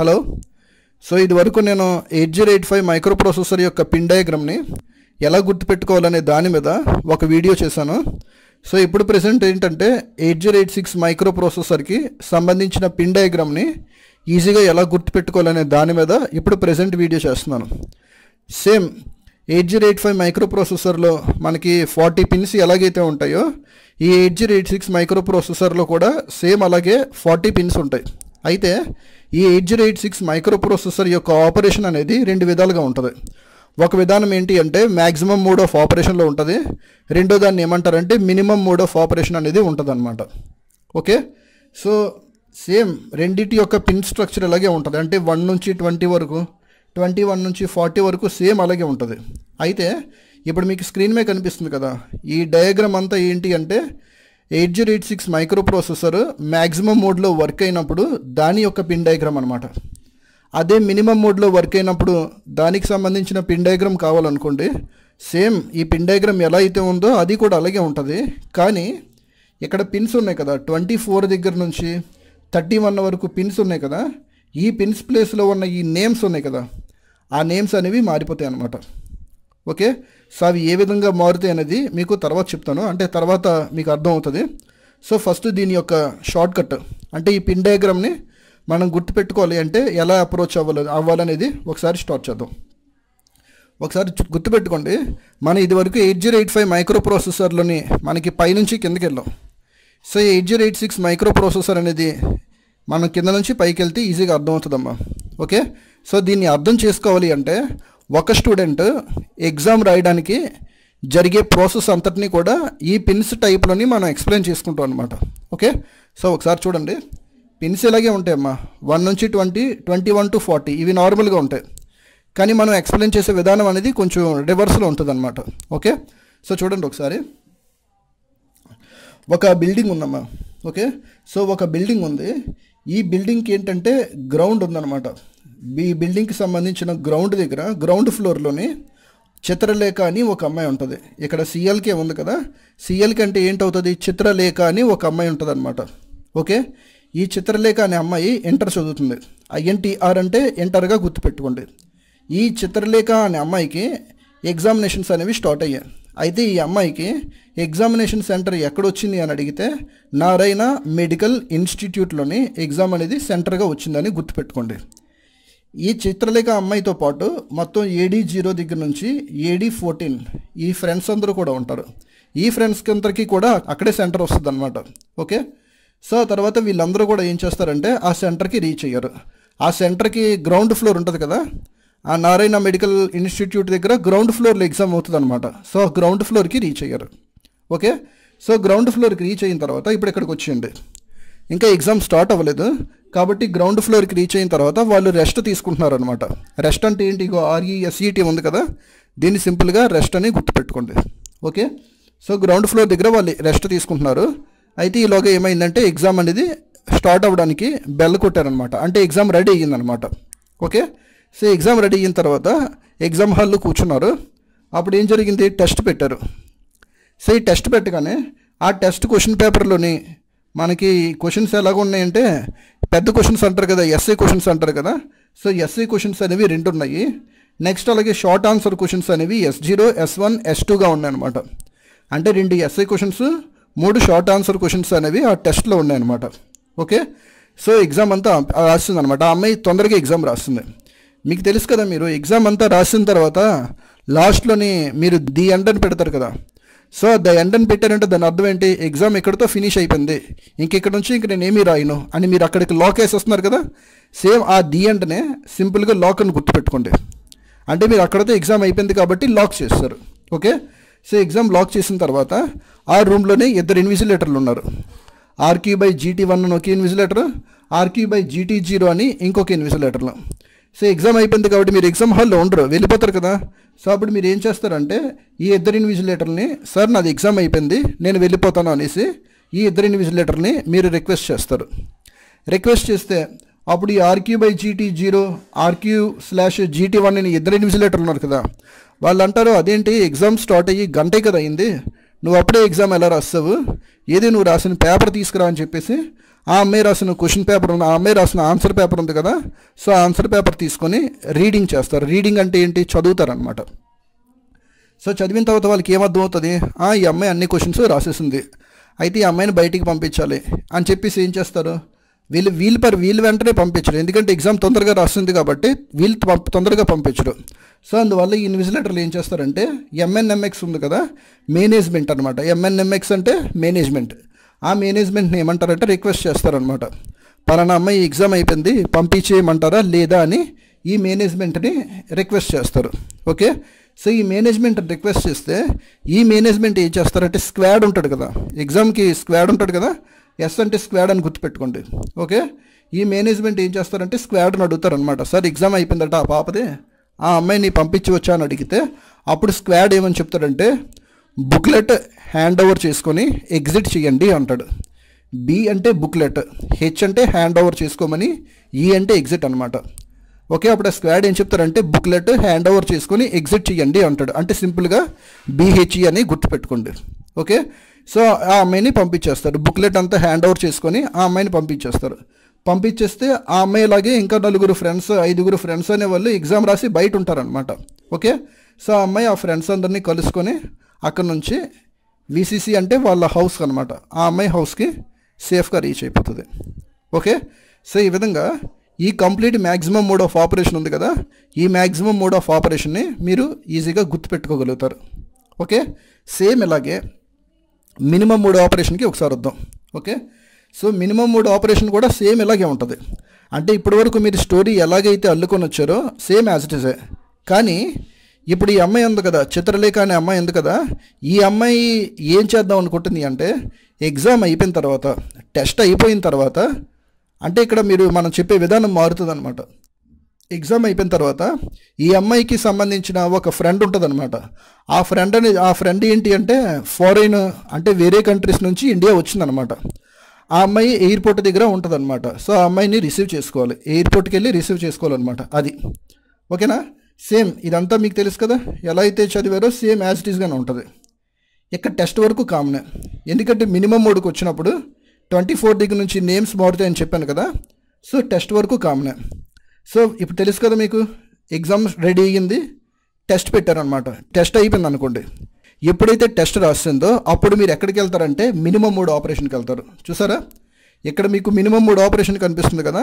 hello so ఇది వరకు నేను eight zero eight five microprocessor యొక్క పిన్ డయాగ్రామ్ని ఎలా గుర్తుపెట్టుకోవాలనే దాని మీద ఒక వీడియో చేశాను సో ఇప్పుడు ప్రజెంట్ ఏంటంటే ఎయిట్ జీరో ఎయిట్ సిక్స్ మైక్రో ప్రాసెసర్కి సంబంధించిన పిన్ డయాగ్రామ్ని ఈజీగా ఎలా గుర్తుపెట్టుకోవాలనే దాని మీద ఇప్పుడు ప్రజెంట్ వీడియో చేస్తున్నాను same eight zero eight five మైక్రో ప్రాసెసర్లో మనకి ఫార్టీ పిన్స్ ఎలాగైతే ఉంటాయో ఈ ఎయిట్ జీరో ఎయిట్ సిక్స్ మైక్రో ప్రాసెసర్లో కూడా సేమ్ అలాగే ఫార్టీ పిన్స్ ఉంటాయి అయితే ఈ eight zero eight six microprocessor యొక్క ఆపరేషన్ అనేది రెండు విధాలుగా ఉంటుంది ఒక విధానం ఏంటి అంటే మ్యాక్సిమం మోడ్ ఆఫ్ ఆపరేషన్లో ఉంటుంది రెండో దాన్ని ఏమంటారంటే మినిమం మోడ్ ఆఫ్ ఆపరేషన్ అనేది ఉంటుంది అనమాట ఓకే సో సేమ్ రెండింటి యొక్క పిన్ స్ట్రక్చర్ అలాగే ఉంటుంది అంటే వన్ నుంచి ట్వంటీ వరకు ట్వంటీ వన్ నుంచి ఫార్టీ వరకు సేమ్ అలాగే ఉంటుంది అయితే ఇప్పుడు మీకు స్క్రీన్ మీద కనిపిస్తుంది కదా ఈ డయాగ్రామ్ అంతా ఏంటి అంటే eight zero eight six microprocessor maximum మోడ్లో వర్క్ అయినప్పుడు దాని యొక్క పిన్ డయాగ్రామ్ అనమాట అదే మినిమం మోడ్లో వర్క్ అయినప్పుడు దానికి సంబంధించిన పిన్ డయాగ్రామ్ కావాలనుకోండి సేమ్ ఈ పిన్ డయాగ్రామ్ ఎలా అయితే ఉందో అది కూడా అలాగే ఉంటుంది కానీ ఇక్కడ పిన్స్ ఉన్నాయి కదా ట్వంటీ ఫోర్ దగ్గర నుంచి థర్టీ వన్ వరకు పిన్స్ ఉన్నాయి కదా ఈ పిన్స్ ప్లేస్లో ఉన్న ఈ నేమ్స్ ఉన్నాయి కదా ఆ నేమ్స్ అనేవి మారిపోతాయి అన్నమాట ఓకే సో అవి ఏ విధంగా మారుతాయి అనేది మీకు తర్వాత చెప్తాను అంటే తర్వాత మీకు అర్థమవుతుంది సో ఫస్ట్ దీని యొక్క షార్ట్ కట్ అంటే ఈ పిన్ డయాగ్రామ్ని మనం గుర్తుపెట్టుకోవాలి అంటే ఎలా అప్రోచ్ అవ్వాలి అవ్వాలనేది ఒకసారి స్టార్ట్ చేద్దాం ఒకసారి గుర్తుపెట్టుకోండి మనం ఇదివరకు ఎయిట్ జీరో ఎయిట్ ఫైవ్ మైక్రో ప్రాసెసర్లోని మనకి పైనుంచి కిందకి వెళ్ళాం so eight zero eight six microprocessor అనేది మనం కింద నుంచి పైకి వెళ్తే ఈజీగా అర్థమవుతుందమ్మా ఓకే సో దీన్ని అర్థం చేసుకోవాలి అంటే ఒక స్టూడెంట్ ఎగ్జామ్ రాయడానికి జరిగే ప్రాసెస్ అంతటినీ కూడా ఈ పిన్స్ టైప్లోని మనం ఎక్స్ప్లెయిన్ చేసుకుంటాం అనమాట ఓకే సో ఒకసారి చూడండి పిన్స్ ఇలాగే ఉంటాయమ్మా వన్ నుంచి twenty twenty one to forty ఇవి నార్మల్గా ఉంటాయి కానీ మనం ఎక్స్ప్లెయిన్ చేసే విధానం అనేది కొంచెం రివర్స్లో ఉంటుంది అనమాట ఓకే సో చూడండి ఒకసారి ఒక బిల్డింగ్ ఉందమ్మా ఓకే సో ఒక బిల్డింగ్ ఉంది ఈ బిల్డింగ్కి ఏంటంటే గ్రౌండ్ ఉందన్నమాట మీ బిల్డింగ్కి సంబంధించిన గ్రౌండ్ దగ్గర గ్రౌండ్ ఫ్లోర్లోనే చిత్రలేఖ అని ఒక అమ్మాయి ఉంటుంది ఇక్కడ సిఎల్కే ఉంది కదా సిఎల్కే అంటే ఏంటవుతుంది చిత్రలేఖ అని ఒక అమ్మాయి ఉంటుంది అనమాట ఓకే ఈ చిత్రలేఖ అనే అమ్మాయి ఇంటర్ చదువుతుంది ఐఎన్టీఆర్ అంటే ఇంటర్గా గుర్తుపెట్టుకోండి ఈ చిత్రలేఖ అనే అమ్మాయికి ఎగ్జామినేషన్స్ అనేవి స్టార్ట్ అయ్యాయి అయితే ఈ అమ్మాయికి ఎగ్జామినేషన్ సెంటర్ ఎక్కడొచ్చింది అని అడిగితే నారాయణ మెడికల్ ఇన్స్టిట్యూట్లోని ఎగ్జామ్ అనేది సెంటర్గా వచ్చిందని గుర్తుపెట్టుకోండి ఈ చిత్రలేఖ అమ్మాయితో పాటు మొత్తం ఏడీ జీరో దగ్గర నుంచి ఏడీ ఫోర్టీన్ ఈ ఫ్రెండ్స్ అందరూ కూడా ఉంటారు ఈ ఫ్రెండ్స్ అందరికీ కూడా అక్కడే సెంటర్ వస్తుంది అనమాట ఓకే సో తర్వాత వీళ్ళందరూ కూడా ఏం చేస్తారంటే ఆ సెంటర్కి రీచ్ అయ్యారు ఆ సెంటర్కి గ్రౌండ్ ఫ్లోర్ ఉంటుంది కదా ఆ నారాయణ మెడికల్ ఇన్స్టిట్యూట్ దగ్గర గ్రౌండ్ ఫ్లోర్లో ఎగ్జామ్ అవుతుంది అనమాట సో గ్రౌండ్ ఫ్లోర్కి రీచ్ అయ్యారు ఓకే సో గ్రౌండ్ ఫ్లోర్కి రీచ్ అయిన తర్వాత ఇప్పుడు ఇక్కడికి వచ్చేయండి ఇంకా ఎగ్జామ్ స్టార్ట్ అవ్వలేదు కాబట్టి గ్రౌండ్ ఫ్లోర్కి రీచ్ అయిన తర్వాత వాళ్ళు రెస్ట్ తీసుకుంటున్నారు అనమాట రెస్ట్ అంటే ఏంటి ఇగో ఆర్ఈఎస్ఈటీ e e ఉంది కదా దీన్ని సింపుల్గా రెస్ట్ అని గుర్తుపెట్టుకోండి ఓకే సో గ్రౌండ్ ఫ్లోర్ దగ్గర వాళ్ళు రెస్ట్ తీసుకుంటున్నారు అయితే ఈలోగా ఏమైందంటే ఎగ్జామ్ అనేది స్టార్ట్ అవ్వడానికి బెల్ కొట్టారనమాట అంటే ఎగ్జామ్ రెడీ అయ్యిందనమాట ఓకే సో ఎగ్జామ్ రెడీ అయిన తర్వాత ఎగ్జామ్ హాల్లో కూర్చున్నారు అప్పుడు ఏం జరిగింది టెస్ట్ పెట్టారు సో ఈ టెస్ట్ పెట్టగానే ఆ టెస్ట్ క్వశ్చన్ పేపర్లోని మనకి క్వశ్చన్స్ ఎలాగ ఉన్నాయంటే పెద్ద క్వశ్చన్స్ అంటారు కదా ఎస్ఏ క్వశ్చన్స్ అంటారు కదా సో ఎస్ఐ క్వశ్చన్స్ అనేవి రెండు ఉన్నాయి నెక్స్ట్ అలాగే షార్ట్ ఆన్సర్ క్వశ్చన్స్ అనేవి S zero S one S టూగా ఉన్నాయన్నమాట అంటే రెండు ఎస్ఐ క్వశ్చన్స్ మూడు షార్ట్ ఆన్సర్ క్వశ్చన్స్ అనేవి ఆ టెస్ట్లో ఉన్నాయన్నమాట ఓకే సో ఎగ్జామ్ అంతా రాస్తుంది అనమాట ఆ అమ్మాయి తొందరగా ఎగ్జామ్ రాస్తుంది మీకు తెలుసు కదా మీరు ఎగ్జామ్ అంతా రాసిన తర్వాత లాస్ట్లోని మీరు ది అని పెడతారు కదా సో ద ఎండ్ అని పెట్టారంటే దాని అర్థం ఏంటి ఎగ్జామ్ ఎక్కడితో ఫినిష్ అయిపోయింది ఇంక ఇక్కడ నుంచి ఇంక నేను ఏమీ రాయను అని మీరు అక్కడికి లాక్ వస్తున్నారు కదా సేమ్ ఆ ది ఎండ్నే సింపుల్గా లాక్ అని గుర్తుపెట్టుకోండి అంటే మీరు అక్కడతో ఎగ్జామ్ అయిపోయింది కాబట్టి లాక్ చేస్తారు ఓకే సో ఎగ్జామ్ లాక్ చేసిన తర్వాత ఆ రూమ్లోనే ఇద్దరు ఇన్విజిలేటర్లు ఉన్నారు ఆర్క్యూ బై జీటీ వన్ అని ఒక invigilator RQ by GT zero అని ఇంకొక ఇన్విజిలేటర్లు సో ఎగ్జామ్ అయిపోయింది కాబట్టి మీరు ఎగ్జామ్ హాల్లో ఉండరు వెళ్ళిపోతారు కదా సో అప్పుడు మీరు ఏం చేస్తారంటే ఈ ఇద్దరు ఇన్విజిలేటర్ని సార్ నాది ఎగ్జామ్ అయిపోయింది నేను వెళ్ళిపోతాను అనేసి ఈ ఇద్దరు ఇన్విజిలేటర్ని మీరు రిక్వెస్ట్ చేస్తారు రిక్వెస్ట్ చేస్తే అప్పుడు ఈ RQ by GT zero RQ slash GT one అని ఇద్దరు ఇన్విజిలేటర్లు ఉన్నారు కదా వాళ్ళు అంటారు అదేంటి ఎగ్జామ్ స్టార్ట్ అయ్యి గంటే కదా అయింది నువ్వు అప్పుడే ఎగ్జామ్ ఎలా రాస్తావు ఏది నువ్వు రాసిన పేపర్ తీసుకురా అని చెప్పేసి ఆ అమ్మాయి రాసిన క్వశ్చన్ పేపర్ ఉంది ఆ అమ్మాయి రాసిన ఆన్సర్ పేపర్ ఉంది కదా సో ఆన్సర్ పేపర్ తీసుకొని రీడింగ్ చేస్తారు రీడింగ్ అంటే ఏంటి చదువుతారనమాట సో చదివిన తర్వాత వాళ్ళకి అవుతుంది ఈ అమ్మాయి అన్ని క్వశ్చన్స్ రాసేసింది అయితే ఈ అమ్మాయిని బయటికి పంపించాలి అని చెప్పేసి ఏం చేస్తారు వీళ్ళు వీళ్ళు పర్ వీళ్ళు వెంటనే పంపించరు ఎందుకంటే ఎగ్జామ్ తొందరగా రాస్తుంది కాబట్టి వీళ్ళు తొందరగా పంపించరు సో అందువల్ల ఈ ఇన్విజిలేటర్లు ఏం చేస్తారంటే ఎంఎన్ఎంఎక్స్ ఉంది కదా మేనేజ్మెంట్ అనమాట ఎంఎన్ఎంఎక్స్ అంటే మేనేజ్మెంట్ ఆ మేనేజ్మెంట్ని ఏమంటారంటే రిక్వెస్ట్ చేస్తారనమాట పలానా అమ్మాయి ఎగ్జామ్ అయిపోయింది పంపించేయమంటారా లేదా అని ఈ మేనేజ్మెంట్ని రిక్వెస్ట్ చేస్తారు ఓకే సో ఈ మేనేజ్మెంట్ రిక్వెస్ట్ చేస్తే ఈ మేనేజ్మెంట్ ఏం చేస్తారంటే స్క్వాడ్ ఉంటాడు కదా ఎగ్జామ్కి స్క్వాడ్ ఉంటాడు కదా ఎస్ అంటే స్క్వాడ్ అని గుర్తుపెట్టుకోండి ఓకే ఈ మేనేజ్మెంట్ ఏం చేస్తారంటే స్క్వాడ్ని అడుగుతారనమాట సార్ ఎగ్జామ్ అయిపోయిందట ఆ పాపది ఆ అమ్మాయిని వచ్చా అని అడిగితే అప్పుడు స్క్వాడ్ ఏమని చెప్తాడంటే బుక్లెట్ హ్యాండ్ ఓవర్ చేసుకొని ఎగ్జిట్ చేయండి అంటాడు బి అంటే బుక్లెట్ హెచ్ అంటే హ్యాండ్ ఓవర్ చేసుకోమని ఈ e అంటే ఎగ్జిట్ అనమాట ఓకే అప్పుడు ఆ స్క్వాడ్ ఏం చెప్తారంటే బుక్లెట్ హ్యాండ్ ఓవర్ చేసుకొని ఎగ్జిట్ చేయండి అంటాడు అంటే సింపుల్గా బీహెచ్ఈ e అని గుర్తుపెట్టుకోండి ఓకే సో ఆ అమ్మాయిని పంపించేస్తారు బుక్లెట్ అంతా హ్యాండ్ ఓవర్ చేసుకొని ఆ అమ్మాయిని పంపించేస్తారు పంపించేస్తే ఆ అమ్మాయిలాగే ఇంకా నలుగురు ఫ్రెండ్స్ ఐదుగురు ఫ్రెండ్స్ అనే వాళ్ళు ఎగ్జామ్ రాసి బయట ఉంటారనమాట ఓకే సో ఆ అమ్మాయి ఆ ఫ్రెండ్స్ అందరినీ కలుసుకొని అక్కడ నుంచి విసిసి అంటే వాళ్ళ హౌస్ అనమాట ఆ అమ్మాయి హౌస్కి సేఫ్గా రీచ్ అయిపోతుంది ఓకే సో ఈ విధంగా ఈ complete maximum mode of operation ఉంది కదా ఈ మ్యాక్సిమం మోడ్ ఆఫ్ ఆపరేషన్ని మీరు ఈజీగా గుర్తుపెట్టుకోగలుగుతారు ఓకే సేమ్ ఇలాగే మినిమం మూడు ఆపరేషన్కి ఒకసారి వద్దాం okay so minimum mode operation కూడా సేమ్ ఇలాగే ఉంటుంది అంటే ఇప్పటివరకు మీరు స్టోరీ ఎలాగైతే అల్లుకొని వచ్చారో సేమ్ యాజ్ ఇట్ ఇజే కానీ ఇప్పుడు ఈ అమ్మాయి ఉంది కదా చిత్రలేఖ అనే అమ్మాయి ఉంది కదా ఈ అమ్మాయి ఏం చేద్దాం అనుకుంటుంది అంటే ఎగ్జామ్ అయిపోయిన తర్వాత టెస్ట్ అయిపోయిన తర్వాత అంటే ఇక్కడ మీరు మనం చెప్పే విధానం మారుతుంది అనమాట ఎగ్జామ్ అయిపోయిన తర్వాత ఈ అమ్మాయికి సంబంధించిన ఒక ఫ్రెండ్ ఉంటుందన్నమాట ఆ ఫ్రెండ్ అనేది ఆ ఫ్రెండ్ ఏంటి అంటే ఫారిన్ అంటే వేరే కంట్రీస్ నుంచి ఇండియా వచ్చిందనమాట ఆ అమ్మాయి ఎయిర్పోర్ట్ దగ్గర ఉంటుందన్నమాట సో ఆ అమ్మాయిని రిసీవ్ చేసుకోవాలి ఎయిర్పోర్ట్కి వెళ్ళి రిసీవ్ చేసుకోవాలన్నమాట అది ఓకేనా సేమ్ ఇదంతా మీకు తెలుసు కదా ఎలా అయితే చదివారో సేమ్ యాజ్ ఇట్ ఈస్గానే ఉంటుంది ఇక్కడ టెస్ట్ వరకు కామనే ఎందుకంటే మినిమం మోడ్కి వచ్చినప్పుడు ట్వంటీ ఫోర్ దగ్గర నుంచి నేమ్స్ మారుతాయని చెప్పాను కదా సో టెస్ట్ వరకు కామనే సో ఇప్పుడు తెలుసు కదా మీకు ఎగ్జామ్ రెడీ అయ్యింది టెస్ట్ పెట్టారనమాట టెస్ట్ అయిపోయింది అనుకోండి ఎప్పుడైతే టెస్ట్ రాస్తుందో అప్పుడు మీరు ఎక్కడికి వెళ్తారంటే మినిమం మూడు ఆపరేషన్కి వెళ్తారు చూసారా ఇక్కడ మీకు మినిమం మూడు ఆపరేషన్ కనిపిస్తుంది కదా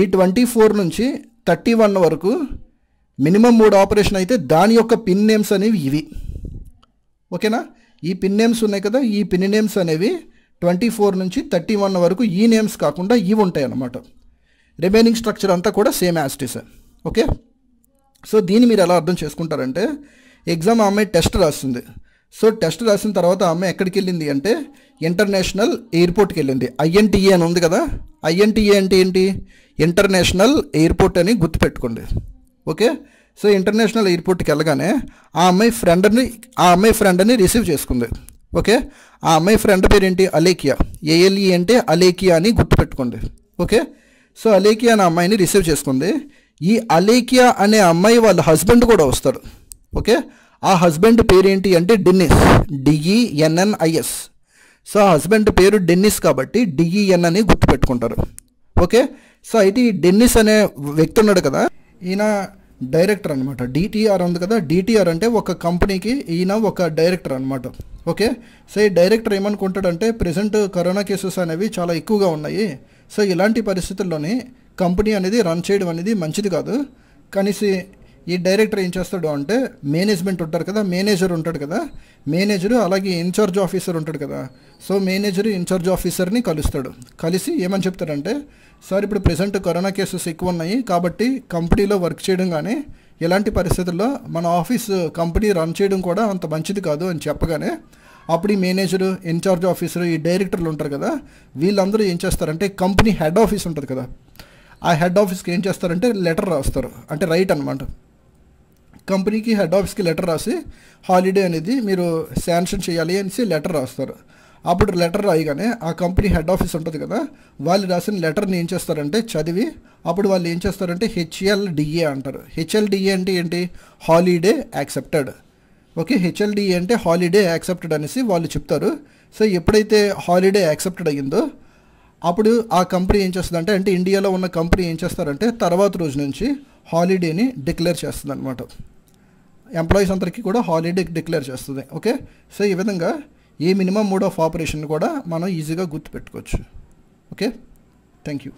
ఈ ట్వంటీ ఫోర్ నుంచి థర్టీ వన్ వరకు మినిమం మూడు ఆపరేషన్ అయితే దాని యొక్క పిన్ నేమ్స్ అనేవి ఇవి ఓకేనా ఈ పిన్ నేమ్స్ ఉన్నాయి కదా ఈ పిన్ నేమ్స్ అనేవి ట్వంటీ ఫోర్ నుంచి థర్టీ వన్ వరకు ఈ నేమ్స్ కాకుండా ఇవి ఉంటాయి అన్నమాట రిమైనింగ్ స్ట్రక్చర్ అంతా కూడా సేమ్ యాస్టిస్ ఓకే సో దీన్ని మీరు ఎలా అర్థం చేసుకుంటారంటే ఎగ్జామ్ ఆమె టెస్ట్ రాస్తుంది సో టెస్ట్ రాసిన తర్వాత ఆమె ఎక్కడికి వెళ్ళింది అంటే ఇంటర్నేషనల్ ఎయిర్పోర్ట్కి వెళ్ళింది ఐఎన్టీఏ e అని ఉంది కదా ఐఎన్టీఏ e అంటే ఏంటి ఇంటర్నేషనల్ ఎయిర్పోర్ట్ అని గుర్తుపెట్టుకోండి ఓకే సో ఇంటర్నేషనల్ ఎయిర్పోర్ట్కి వెళ్ళగానే ఆ అమ్మాయి ఫ్రెండ్ని ఆ అమ్మాయి ఫ్రెండ్ని రిసీవ్ చేసుకుంది ఓకే ఆ అమ్మాయి ఫ్రెండ్ పేరేంటి అలేకియా ఏఎల్ఈ e అంటే అలేకియా అని గుర్తుపెట్టుకోండి ఓకే సో అలేకియా అనే అమ్మాయిని రిసీవ్ చేసుకుంది ఈ అలేకియా అనే అమ్మాయి వాళ్ళ హస్బెండ్ కూడా వస్తాడు ఓకే ఆ హస్బెండ్ పేరేంటి అంటే డెన్నిస్ డిఈఎన్ఎన్ఐఎస్ సో ఆ హస్బెండ్ పేరు డెన్నిస్ కాబట్టి డిఈఎన్ అని గుర్తుపెట్టుకుంటారు ఓకే సో అయితే ఈ డెన్నిస్ అనే వ్యక్తి ఉన్నాడు కదా ఈయన డైరెక్టర్ అనమాట డిటిఆర్ ఉంది కదా డిటిఆర్ అంటే ఒక కంపెనీకి ఈయన ఒక డైరెక్టర్ అనమాట ఓకే సో ఈ డైరెక్టర్ ఏమనుకుంటాడంటే ప్రజెంట్ కరోనా కేసెస్ అనేవి చాలా ఎక్కువగా ఉన్నాయి సో ఇలాంటి పరిస్థితుల్లోనే కంపెనీ అనేది రన్ చేయడం అనేది మంచిది కాదు కనీసి ఈ డైరెక్టర్ ఏం చేస్తాడు అంటే మేనేజ్మెంట్ ఉంటారు కదా మేనేజర్ ఉంటాడు కదా మేనేజరు అలాగే ఇన్ఛార్జ్ ఆఫీసర్ ఉంటాడు కదా సో మేనేజర్ ఇన్ఛార్జ్ ఆఫీసర్ని కలుస్తాడు కలిసి ఏమని చెప్తాడంటే సార్ ఇప్పుడు ప్రజెంట్ కరోనా కేసెస్ ఎక్కువ ఉన్నాయి కాబట్టి కంపెనీలో వర్క్ చేయడం కానీ ఎలాంటి పరిస్థితుల్లో మన ఆఫీస్ కంపెనీ రన్ చేయడం కూడా అంత మంచిది కాదు అని చెప్పగానే అప్పుడు ఈ మేనేజరు ఇన్ఛార్జ్ ఆఫీసరు ఈ డైరెక్టర్లు ఉంటారు కదా వీళ్ళందరూ ఏం చేస్తారంటే కంపెనీ హెడ్ ఆఫీస్ ఉంటుంది కదా ఆ హెడ్ ఆఫీస్కి ఏం చేస్తారంటే లెటర్ రాస్తారు అంటే రైట్ అనమాట కంపెనీకి హెడ్ ఆఫీస్కి లెటర్ రాసి హాలిడే అనేది మీరు శాంక్షన్ చేయాలి అనేసి లెటర్ రాస్తారు అప్పుడు లెటర్ రాయగానే ఆ కంపెనీ హెడ్ ఆఫీస్ ఉంటుంది కదా వాళ్ళు రాసిన లెటర్ని ఏం చేస్తారంటే చదివి అప్పుడు వాళ్ళు ఏం చేస్తారంటే హెచ్ఎల్డిఏ అంటారు హెచ్ఎల్డిఏ అంటే ఏంటి హాలిడే యాక్సెప్టెడ్ ఓకే హెచ్ఎల్డి అంటే హాలిడే యాక్సెప్టెడ్ అనేసి వాళ్ళు చెప్తారు సో ఎప్పుడైతే హాలిడే యాక్సెప్టెడ్ అయ్యిందో అప్పుడు ఆ కంపెనీ ఏం చేస్తుందంటే అంటే ఇండియాలో ఉన్న కంపెనీ ఏం చేస్తారంటే తర్వాత రోజు నుంచి హాలిడేని డిక్లేర్ చేస్తుంది అనమాట ఎంప్లాయీస్ అందరికీ కూడా హాలిడే డిక్లేర్ చేస్తుంది ఓకే సో ఈ విధంగా ఏ మినిమం మోడ్ ఆఫ్ ఆపరేషన్ కూడా మనం ఈజీగా గుర్తుపెట్టుకోవచ్చు ఓకే థ్యాంక్ యూ